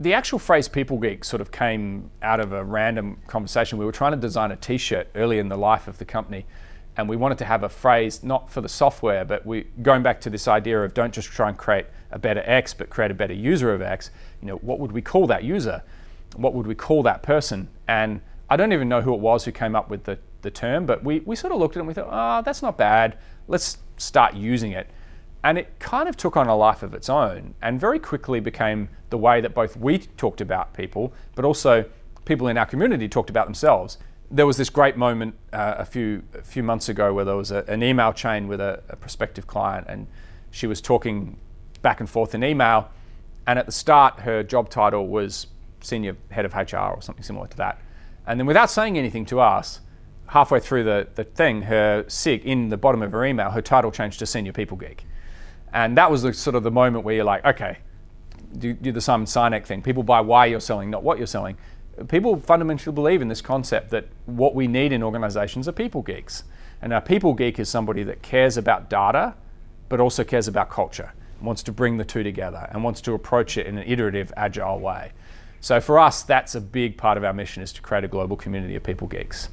the actual phrase people geek sort of came out of a random conversation. We were trying to design a t-shirt early in the life of the company and we wanted to have a phrase not for the software, but we going back to this idea of don't just try and create a better X, but create a better user of X. You know, what would we call that user? What would we call that person? And I don't even know who it was who came up with the, the term, but we, we sort of looked at it and we thought, ah, oh, that's not bad. Let's start using it. And it kind of took on a life of its own and very quickly became the way that both we talked about people, but also people in our community talked about themselves. There was this great moment uh, a, few, a few months ago where there was a, an email chain with a, a prospective client, and she was talking back and forth in email. And at the start, her job title was senior head of HR or something similar to that. And then, without saying anything to us, halfway through the, the thing, her SIG in the bottom of her email, her title changed to senior people geek. And that was the, sort of the moment where you're like, okay, do, do the Simon Sinek thing. People buy why you're selling, not what you're selling. People fundamentally believe in this concept that what we need in organizations are people geeks. And a people geek is somebody that cares about data, but also cares about culture, wants to bring the two together, and wants to approach it in an iterative, agile way. So for us, that's a big part of our mission is to create a global community of people geeks.